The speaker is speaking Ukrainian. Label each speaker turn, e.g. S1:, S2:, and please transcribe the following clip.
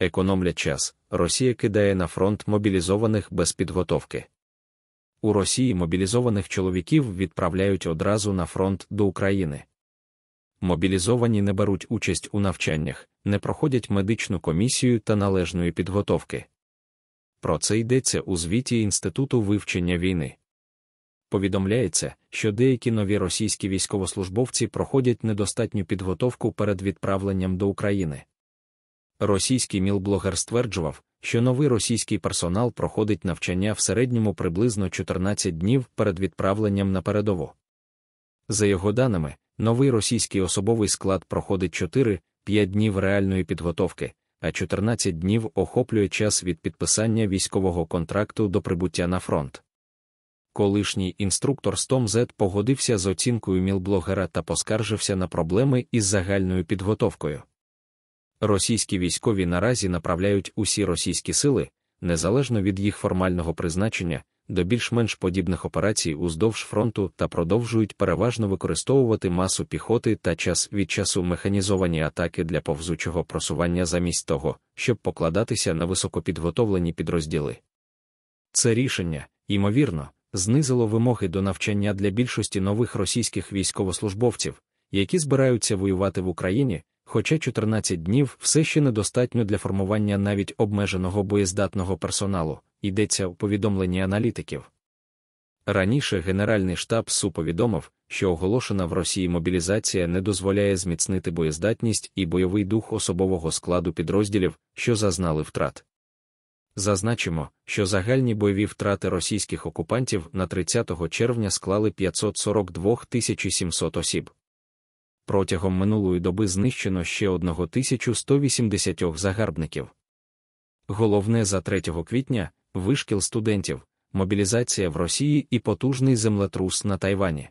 S1: економлять час, Росія кидає на фронт мобілізованих без підготовки. У Росії мобілізованих чоловіків відправляють одразу на фронт до України. Мобілізовані не беруть участь у навчаннях, не проходять медичну комісію та належної підготовки. Про це йдеться у звіті Інституту вивчення війни. Повідомляється, що деякі нові російські військовослужбовці проходять недостатню підготовку перед відправленням до України. Російський мілблогер стверджував, що новий російський персонал проходить навчання в середньому приблизно 14 днів перед відправленням на передову. За його даними, новий російський особовий склад проходить 4-5 днів реальної підготовки, а 14 днів охоплює час від підписання військового контракту до прибуття на фронт. Колишній інструктор Стом Зет погодився з оцінкою мілблогера та поскаржився на проблеми із загальною підготовкою. Російські військові наразі направляють усі російські сили, незалежно від їх формального призначення, до більш-менш подібних операцій уздовж фронту та продовжують переважно використовувати масу піхоти та час від часу механізовані атаки для повзучого просування замість того, щоб покладатися на високопідготовлені підрозділи. Це рішення, ймовірно, знизило вимоги до навчання для більшості нових російських військовослужбовців, які збираються воювати в Україні хоча 14 днів все ще недостатньо для формування навіть обмеженого боєздатного персоналу, йдеться у повідомленні аналітиків. Раніше Генеральний штаб Су повідомив, що оголошена в Росії мобілізація не дозволяє зміцнити боєздатність і бойовий дух особового складу підрозділів, що зазнали втрат. Зазначимо, що загальні бойові втрати російських окупантів на 30 червня склали 542 700 осіб протягом минулої доби знищено ще одного 1180 загарбників. Головне за 3 квітня вишкіл студентів, мобілізація в Росії і потужний землетрус на Тайвані.